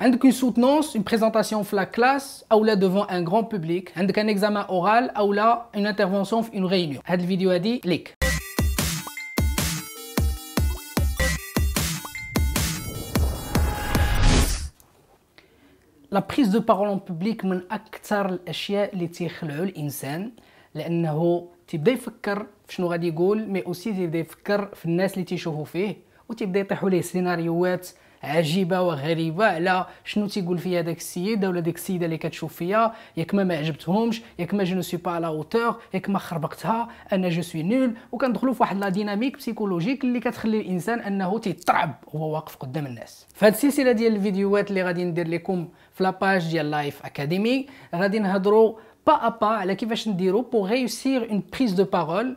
عندك une soutenance, une présentation فلا كلاس devant un grand public, un examen oral ou une intervention une réunion. هاد الفيديو هادي ليك. لا بريز دو بارول اون بوبليك من اكثر الاشياء اللي الانسان لانه يفكر غادي يقول مي اللي فيه ليه سيناريوهات عجيبه وغريبه على شنو تيقول فيا داك السيد ولا ديك السيده اللي كتشوف فيا ياك ما ما عجبتهمش ياك ما جو نو سوي با لا اوتور ياك ما خربقتها انا جو سوي نول وكندخلوا في واحد لا ديناميك بسيكولوجيك اللي كتخلي الانسان انه تيترعب وهو واقف قدام الناس فهاد السلسله ديال الفيديوهات اللي غادي ندير لكم في لاباج ديال لايف اكاديمي غادي نهضروا با ا با على كيفاش نديرو بوغ ريوسير اون بريز دو بارول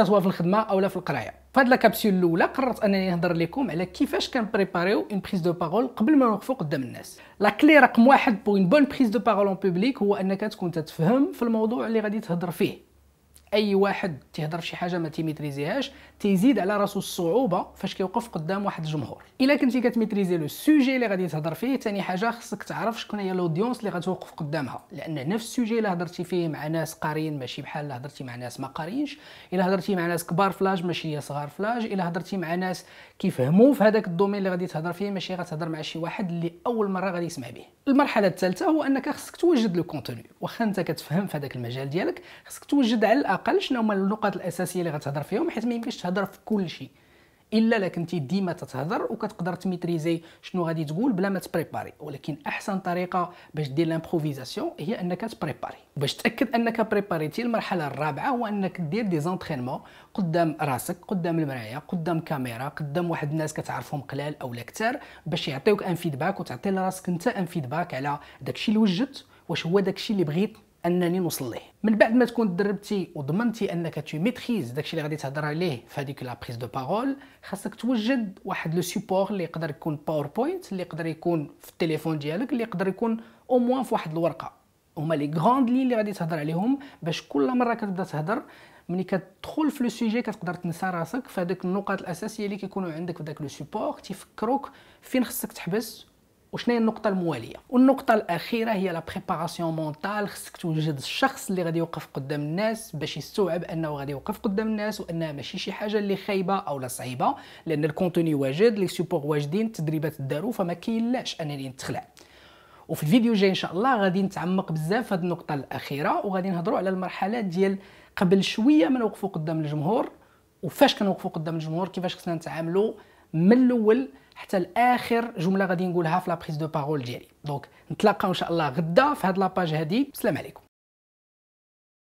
سواء في الخدمه او لا في القرايه فهاد لا كابسول الاولى قررت انني نهضر لكم على كيفاش كنبريباريو اون بريز دو بارول قبل ما نوقفوا قدام الناس لا كلي رقم واحد بوين بون بريز دو بارول اون بوبليك هو انك تكون تتفهم في الموضوع اللي غادي تهضر فيه اي واحد تيهضر في شي حاجه ما تيميتريزيهاش تيزيد على راسو الصعوبه فاش كيوقف قدام واحد الجمهور الا كنتي كتميتريزي لو سوجي اللي غادي تهضر فيه ثاني حاجه خصك تعرف شكون هي الاودينس اللي غتوقف قدامها لان نفس السوجي الا هضرتي فيه مع ناس قارين ماشي بحال الا هضرتي مع ناس ما قارينش الا هضرتي مع ناس كبار فلاج ماشي هي صغار فلاج الا هضرتي مع ناس كيفهموا في هذاك الدومين اللي غادي تهضر فيه ماشي غتهضر مع شي واحد اللي اول مره غادي يسمع به المرحله الثالثه هو انك خصك توجد لو كونتوني واخا انت كتفهم في هذاك المجال ديالك خصك توجد على الاقل الاقل شنو هما النقط الاساسيه اللي غتهضر فيهم حيت ما يمكنش تهضر في كل شيء الا لكن كنتي ديما تتهضر وكتقدر تميتريزي شنو غادي تقول بلا ما تبريباري ولكن احسن طريقه باش دير لامبروفيزاسيون هي انك تبريباري باش تاكد انك بريباريتي المرحله الرابعه هو انك دير دي زونترينمون قدام راسك قدام المرايه قدام كاميرا قدام واحد الناس كتعرفهم قلال او كثار باش يعطيوك ان فيدباك وتعطي لراسك انت ان فيدباك على داكشي اللي وجدت واش هو داكشي اللي بغيت انني نوصل ليه من بعد ما تكون دربتي وضمنتي انك تي ميتريز داكشي اللي غادي تهضر عليه في هذيك لا بريز دو بارول خاصك توجد واحد لو سيبور اللي يقدر يكون باوربوينت اللي يقدر يكون في التليفون ديالك اللي يقدر يكون او موان في واحد الورقه هما لي غراند لين اللي غادي تهضر عليهم باش كل مره كتبدا تهضر ملي كتدخل في لو سوجي كتقدر تنسى راسك في هذوك النقاط الاساسيه اللي كيكونوا عندك في داك لو سيبور تيفكروك فين خصك تحبس وشنو هي النقطه المواليه والنقطه الاخيره هي لا بريباراسيون مونتال خصك توجد الشخص اللي غادي يوقف قدام الناس باش يستوعب انه غادي يوقف قدام الناس وانها ماشي شي حاجه اللي خايبه او لا صعيبه لان الكونتوني واجد لي سوبور واجدين التدريبات داروا فما كاينلاش انني نتخلع وفي الفيديو الجاي ان شاء الله غادي نتعمق بزاف في هذه النقطه الاخيره وغادي نهضروا على المرحله ديال قبل شويه ما نوقفوا قدام الجمهور وفاش كنوقفوا قدام الجمهور كيفاش خصنا نتعاملوا من الاول حتى لاخر جمله غادي نقولها في لا بريز دو بارول ديالي دونك نتلاقاو ان شاء الله غدا في هاد لاباج هادي السلام عليكم